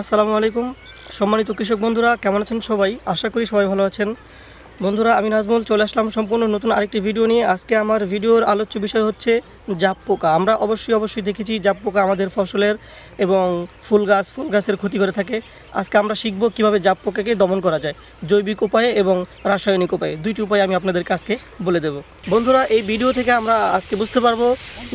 আসসালামু আলাইকুম সম্মানিত কৃষক বন্ধুরা কেমন আছেন সবাই আশা করি সবাই ভালো আছেন বন্ধুরা আমি নাজমুল চলে আসলাম সম্পূর্ণ নতুন আরেকটি ভিডিও নিয়ে আজকে আমার ভিডিওর আলোচ্য বিষয় হচ্ছে জাপ পোকা আমরা অবশ্যই অবশ্যই দেখেছি জাপ পোকা আমাদের ফসলের এবং ফুল গাছ ফুল গাছের ক্ষতি করে থাকে আজকে আমরা শিখব কিভাবে জাপ পোকাকে দমন করা যায় জৈবিক উপায়ে এবং রাসায়নিক উপায়ে দুইটি উপায় আমি আপনাদেরকে আজকে বলে দেব বন্ধুরা এই ভিডিও থেকে আমরা আজকে বুঝতে পারবো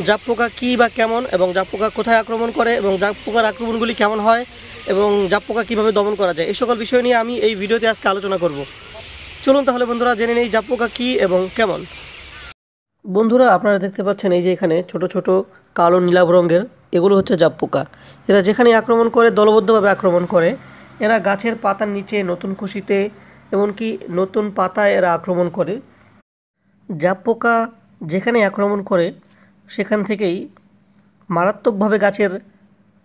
জাপ পোকা কী বা কেমন এবং জাপ পোকা কোথায় আক্রমণ করে এবং জাপ পোকার আক্রমণগুলি কেমন হয় এবং জাপ পোকা কীভাবে দমন করা যায় এই সকল বিষয় নিয়ে আমি এই ভিডিওতে আজকে আলোচনা করব চলুন তাহলে বন্ধুরা জেনে নেই জাপ পোকা কী এবং কেমন বন্ধুরা আপনারা দেখতে পাচ্ছেন এই যে এখানে ছোট ছোট কালো নীলাভ রঙের এগুলো হচ্ছে জাপ পোকা এরা যেখানে আক্রমণ করে দলবদ্ধভাবে আক্রমণ করে এরা গাছের পাতার নিচে নতুন খুশিতে এমনকি নতুন পাতায় এরা আক্রমণ করে জাপ পোকা যেখানে আক্রমণ করে সেখান থেকেই মারাত্মকভাবে গাছের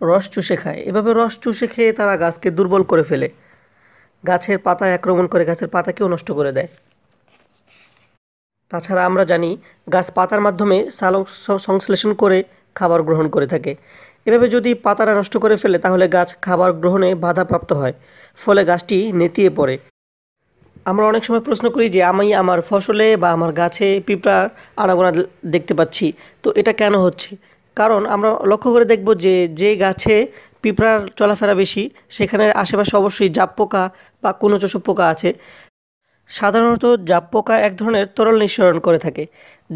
রস চুষে খায় এভাবে রস চুষে খেয়ে তারা গাছকে দুর্বল করে ফেলে গাছের পাতায় আক্রমণ করে গাছের পাতাকেও নষ্ট করে দেয় তাছাড়া আমরা জানি গাছ পাতার মাধ্যমে সাল সংশ্লেষণ করে খাবার গ্রহণ করে থাকে এভাবে যদি পাতারা নষ্ট করে ফেলে তাহলে গাছ খাবার গ্রহণে বাধাপ্রাপ্ত হয় ফলে গাছটি নেতিয়ে পড়ে আমরা অনেক সময় প্রশ্ন করি যে আমি আমার ফসলে বা আমার গাছে পিঁপড়ার আনাগোনা দেখতে পাচ্ছি তো এটা কেন হচ্ছে কারণ আমরা লক্ষ্য করে দেখব যে যে গাছে পিঁপড়ার চলাফেরা বেশি সেখানে আশেপাশে অবশ্যই জাপ পোকা বা কোনো চোষক পোকা আছে সাধারণত জাপ পোকা এক ধরনের তরল নিঃসরণ করে থাকে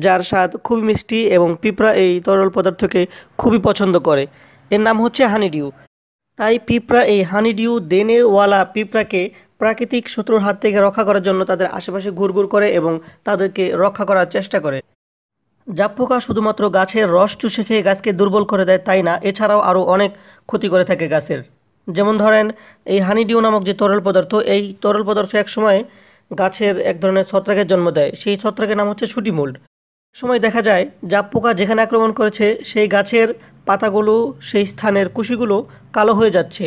যার স্বাদ খুবই মিষ্টি এবং পিঁপড়া এই তরল পদার্থকে খুবই পছন্দ করে এর নাম হচ্ছে হানিডিউ তাই পিঁপড়া এই হানিডিউ দেনেওয়ালা পিঁপড়াকে প্রাকৃতিক শত্রুর হাত থেকে রক্ষা করার জন্য তাদের আশেপাশে ঘুরঘুর করে এবং তাদেরকে রক্ষা করার চেষ্টা করে জাব পোকা শুধুমাত্র গাছের রস চুষে খেয়ে গাছকে দুর্বল করে দেয় তাই না এছাড়াও আরও অনেক ক্ষতি করে থাকে গাছের যেমন ধরেন এই হানিডিউ নামক যে তরল পদার্থ এই তরল পদার্থ এক সময় গাছের এক ধরনের ছত্রাকের জন্ম দেয় সেই ছত্রাকের নাম হচ্ছে সুটিমোল্ড সময় দেখা যায় জাপ পোকা যেখানে আক্রমণ করেছে সেই গাছের পাতাগুলো সেই স্থানের কুশিগুলো কালো হয়ে যাচ্ছে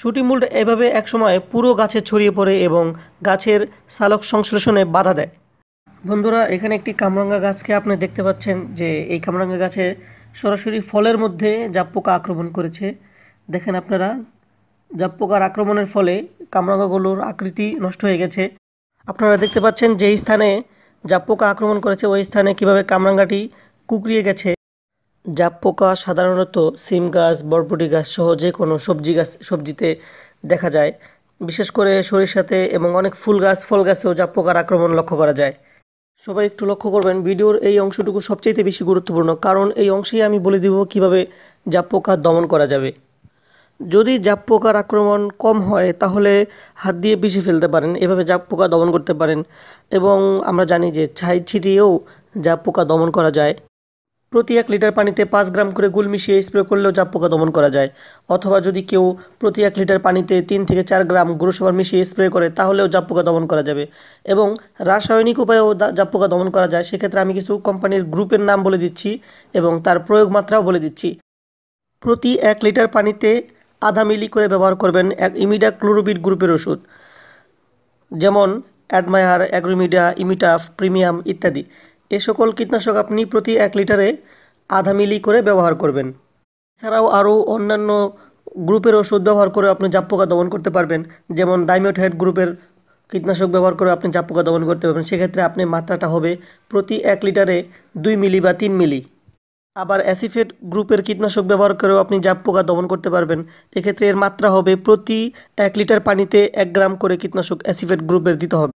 শুটিমুল্ড এভাবে একসময় পুরো গাছে ছড়িয়ে পড়ে এবং গাছের সালক সংশ্লেষণে বাধা দেয় বন্ধুরা এখানে একটি কামরাঙ্গা গাছকে আপনি দেখতে পাচ্ছেন যে এই কামরাঙ্গা গাছে সরাসরি ফলের মধ্যে জাপ পোকা আক্রমণ করেছে দেখেন আপনারা জাপ পোকার আক্রমণের ফলে কামরাঙ্গাগুলোর আকৃতি নষ্ট হয়ে গেছে আপনারা দেখতে পাচ্ছেন যে স্থানে জাপ পোকা আক্রমণ করেছে ওই স্থানে কিভাবে কামরাঙ্গাটি কুকরিয়ে গেছে জাপ পোকা সাধারণত সিম গাছ বরবটি গাছ সহ যে কোনো সবজি গাছ সবজিতে দেখা যায় বিশেষ করে সরিষাতে এবং অনেক ফুল গাছ ফল গাছেও জাপ পোকার আক্রমণ লক্ষ্য করা যায় সবাই একটু লক্ষ্য করবেন ভিডিওর এই অংশটুকু সবচেয়ে বেশি গুরুত্বপূর্ণ কারণ এই অংশেই আমি বলে দিব কিভাবে জাপ পোকা দমন করা যাবে যদি জাপ পোকার আক্রমণ কম হয় তাহলে হাত দিয়ে পিষে ফেলতে পারেন এভাবে জাপ পোকা দমন করতে পারেন এবং আমরা জানি যে ছাই ছিটিয়েও জাপ পোকা দমন করা যায় প্রতি এক লিটার পানিতে পাঁচ গ্রাম করে গুল মিশিয়ে স্প্রে করলেও জাপ পোকা দমন করা যায় অথবা যদি কেউ প্রতি এক লিটার পানিতে তিন থেকে চার গ্রাম গুরুসভার মিশিয়ে স্প্রে করে তাহলেও জাপ পোকা দমন করা যাবে এবং রাসায়নিক উপায়েও জাপ পোকা দমন করা যায় সেক্ষেত্রে আমি কিছু কোম্পানির গ্রুপের নাম বলে দিচ্ছি এবং তার প্রয়োগ মাত্রাও বলে দিচ্ছি প্রতি এক লিটার পানিতে আধা মিলি করে ব্যবহার করবেন এক ইমিডা ক্লোরোবিড গ্রুপের ওষুধ যেমন অ্যাডমায়ার অ্যাগ্রোমিডা ইমিটাফ প্রিমিয়াম ইত্যাদি এ সকল কীটনাশক আপনি প্রতি এক লিটারে আধা মিলি করে ব্যবহার করবেন এছাড়াও আরও অন্যান্য গ্রুপের ওষুধ ব্যবহার করে আপনি জাপ পোকা দমন করতে পারবেন যেমন ডাইমিওটাইড গ্রুপের কীটনাশক ব্যবহার করে আপনি জাপ পোকা দমন করতে পারবেন সেক্ষেত্রে আপনি মাত্রাটা হবে প্রতি এক লিটারে দুই মিলি বা তিন মিলি আবার অ্যাসিফেট গ্রুপের কীটনাশক ব্যবহার করেও আপনি জাপ পোকা দমন করতে পারবেন এক্ষেত্রে এর মাত্রা হবে প্রতি এক লিটার পানিতে এক গ্রাম করে কীটনাশক অ্যাসিফেট গ্রুপের দিতে হবে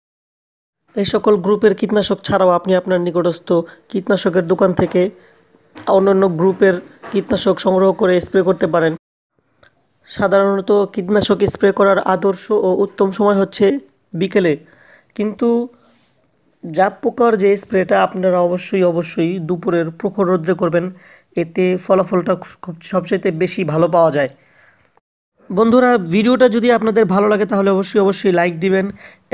এই সকল গ্রুপের কীটনাশক ছাড়াও আপনি আপনার নিকটস্থ কীটনাশকের দোকান থেকে অন্যান্য গ্রুপের কীটনাশক সংগ্রহ করে স্প্রে করতে পারেন সাধারণত কীটনাশক স্প্রে করার আদর্শ ও উত্তম সময় হচ্ছে বিকেলে কিন্তু জাপ পোকার যে স্প্রেটা আপনারা অবশ্যই অবশ্যই দুপুরের প্রখর রৌদ্রে করবেন এতে ফলাফলটা সবচেয়ে বেশি ভালো পাওয়া যায় বন্ধুরা ভিডিওটা যদি আপনাদের ভালো লাগে তাহলে অবশ্যই অবশ্যই লাইক দিবেন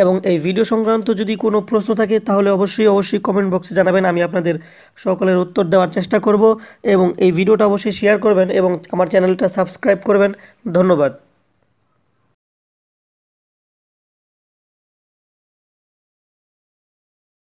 এবং এই ভিডিও সংক্রান্ত যদি কোনো প্রশ্ন থাকে তাহলে অবশ্যই অবশ্যই কমেন্ট বক্সে জানাবেন আমি আপনাদের সকলের উত্তর দেওয়ার চেষ্টা করব এবং এই ভিডিওটা অবশ্যই শেয়ার করবেন এবং আমার চ্যানেলটা সাবস্ক্রাইব করবেন ধন্যবাদ